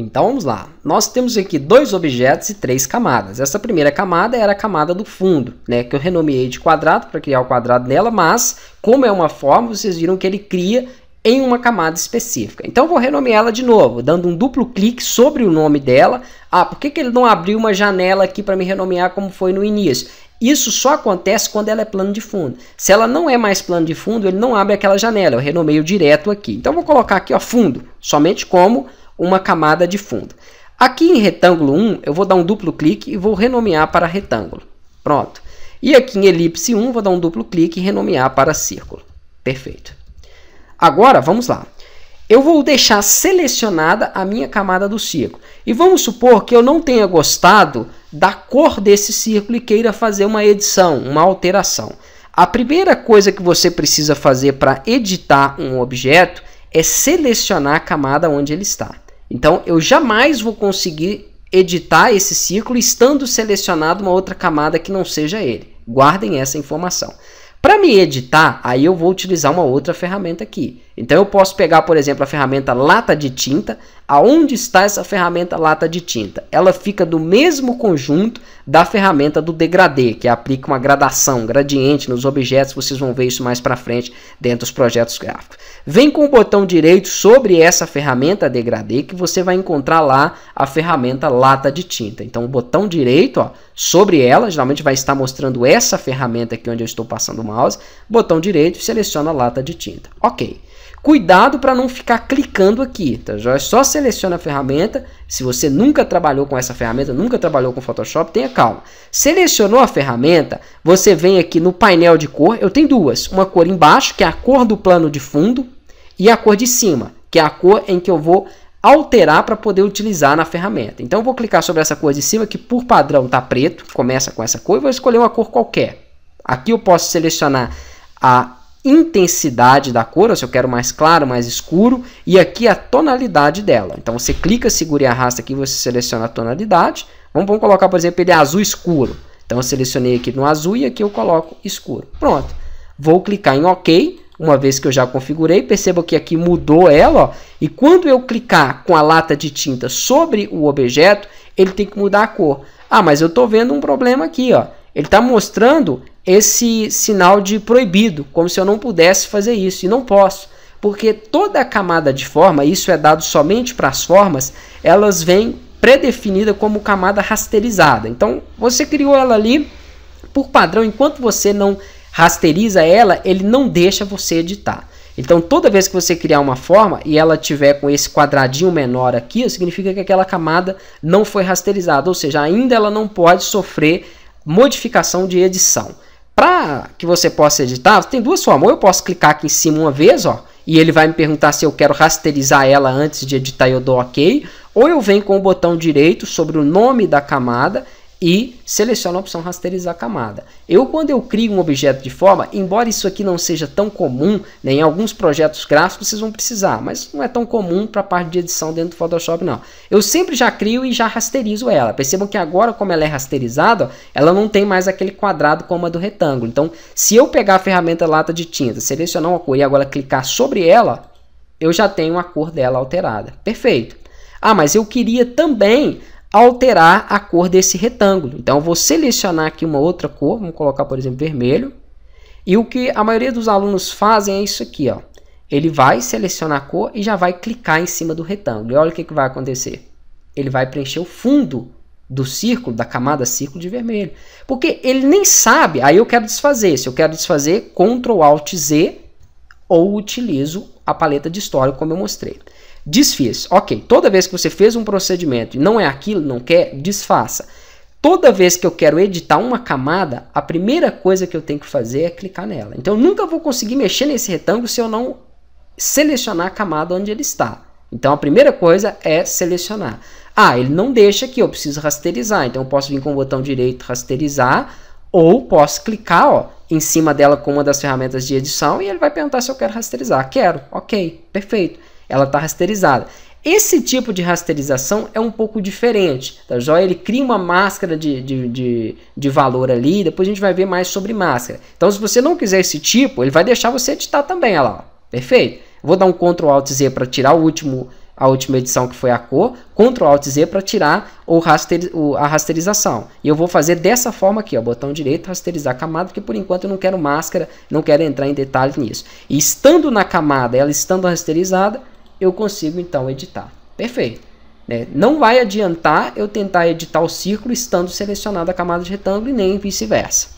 Então vamos lá. Nós temos aqui dois objetos e três camadas. Essa primeira camada era a camada do fundo, né, que eu renomeei de quadrado para criar o quadrado nela, mas como é uma forma, vocês viram que ele cria em uma camada específica. Então vou renomeá-la de novo, dando um duplo clique sobre o nome dela. Ah, por que, que ele não abriu uma janela aqui para me renomear como foi no início? Isso só acontece quando ela é plano de fundo. Se ela não é mais plano de fundo, ele não abre aquela janela. Eu renomeio direto aqui. Então vou colocar aqui ó, fundo, somente como uma camada de fundo. Aqui em retângulo 1, eu vou dar um duplo clique e vou renomear para retângulo. Pronto. E aqui em elipse 1, vou dar um duplo clique e renomear para círculo. Perfeito. Agora, vamos lá. Eu vou deixar selecionada a minha camada do círculo. E vamos supor que eu não tenha gostado da cor desse círculo e queira fazer uma edição, uma alteração. A primeira coisa que você precisa fazer para editar um objeto é selecionar a camada onde ele está. Então eu jamais vou conseguir editar esse ciclo estando selecionado uma outra camada que não seja ele. Guardem essa informação. Para me editar, aí eu vou utilizar uma outra ferramenta aqui. Então eu posso pegar, por exemplo, a ferramenta lata de tinta. Aonde está essa ferramenta lata de tinta? Ela fica do mesmo conjunto da ferramenta do degradê, que aplica uma gradação, um gradiente nos objetos, vocês vão ver isso mais para frente dentro dos projetos gráficos. Vem com o botão direito sobre essa ferramenta degradê que você vai encontrar lá a ferramenta lata de tinta. Então o botão direito ó, sobre ela, geralmente vai estar mostrando essa ferramenta aqui onde eu estou passando o mouse, botão direito seleciona a lata de tinta. Ok. Cuidado para não ficar clicando aqui, tá? É só seleciona a ferramenta. Se você nunca trabalhou com essa ferramenta, nunca trabalhou com Photoshop, tenha Selecionou a ferramenta, você vem aqui no painel de cor. Eu tenho duas: uma cor embaixo, que é a cor do plano de fundo, e a cor de cima, que é a cor em que eu vou alterar para poder utilizar na ferramenta. Então, eu vou clicar sobre essa cor de cima, que por padrão está preto, começa com essa cor, e vou escolher uma cor qualquer. Aqui eu posso selecionar a intensidade da cor, ou se eu quero mais claro, mais escuro, e aqui a tonalidade dela. Então, você clica, segura e arrasta aqui, você seleciona a tonalidade, Vamos, vamos colocar, por exemplo, ele é azul escuro. Então eu selecionei aqui no azul e aqui eu coloco escuro. Pronto. Vou clicar em OK, uma vez que eu já configurei. Perceba que aqui mudou ela. Ó, e quando eu clicar com a lata de tinta sobre o objeto, ele tem que mudar a cor. Ah, mas eu estou vendo um problema aqui. Ó. Ele está mostrando esse sinal de proibido, como se eu não pudesse fazer isso. E não posso porque toda a camada de forma, isso é dado somente para as formas, elas vêm pré-definida como camada rasterizada. Então, você criou ela ali por padrão, enquanto você não rasteriza ela, ele não deixa você editar. Então, toda vez que você criar uma forma e ela tiver com esse quadradinho menor aqui, significa que aquela camada não foi rasterizada, ou seja, ainda ela não pode sofrer modificação de edição. Para que você possa editar, tem duas formas. Ou eu posso clicar aqui em cima uma vez, ó, e ele vai me perguntar se eu quero rasterizar ela antes de editar e eu dou OK. Ou eu venho com o botão direito sobre o nome da camada e seleciono a opção rasterizar camada. Eu, quando eu crio um objeto de forma, embora isso aqui não seja tão comum, né, em alguns projetos gráficos vocês vão precisar, mas não é tão comum para a parte de edição dentro do Photoshop não. Eu sempre já crio e já rasterizo ela. Percebam que agora, como ela é rasterizada, ela não tem mais aquele quadrado como a do retângulo. Então, se eu pegar a ferramenta lata de tinta, selecionar uma cor e agora clicar sobre ela, eu já tenho a cor dela alterada. Perfeito. Ah, mas eu queria também alterar a cor desse retângulo. Então, vou selecionar aqui uma outra cor, vamos colocar, por exemplo, vermelho. E o que a maioria dos alunos fazem é isso aqui, ó. Ele vai selecionar a cor e já vai clicar em cima do retângulo. E olha o que, que vai acontecer. Ele vai preencher o fundo do círculo, da camada círculo de vermelho. Porque ele nem sabe, aí eu quero desfazer. Se eu quero desfazer, Ctrl Alt Z ou utilizo a paleta de história como eu mostrei. Desfiz. Ok, toda vez que você fez um procedimento e não é aquilo, não quer, desfaça. Toda vez que eu quero editar uma camada, a primeira coisa que eu tenho que fazer é clicar nela. Então eu nunca vou conseguir mexer nesse retângulo se eu não selecionar a camada onde ele está. Então a primeira coisa é selecionar. Ah, ele não deixa aqui, eu preciso rasterizar. Então eu posso vir com o botão direito rasterizar ou posso clicar ó, em cima dela com uma das ferramentas de edição e ele vai perguntar se eu quero rasterizar. Quero, ok, perfeito ela está rasterizada. Esse tipo de rasterização é um pouco diferente, tá joia? Ele cria uma máscara de, de, de, de, valor ali, depois a gente vai ver mais sobre máscara. Então, se você não quiser esse tipo, ele vai deixar você editar também, olha lá, perfeito? Vou dar um Ctrl Alt Z para tirar o último, a última edição que foi a cor, Ctrl Alt Z para tirar o raster, o, a rasterização. E eu vou fazer dessa forma aqui, ó, botão direito, rasterizar a camada, porque por enquanto eu não quero máscara, não quero entrar em detalhes nisso. E estando na camada, ela estando rasterizada, eu consigo então editar. Perfeito. Né? Não vai adiantar eu tentar editar o círculo estando selecionada a camada de retângulo e nem vice-versa.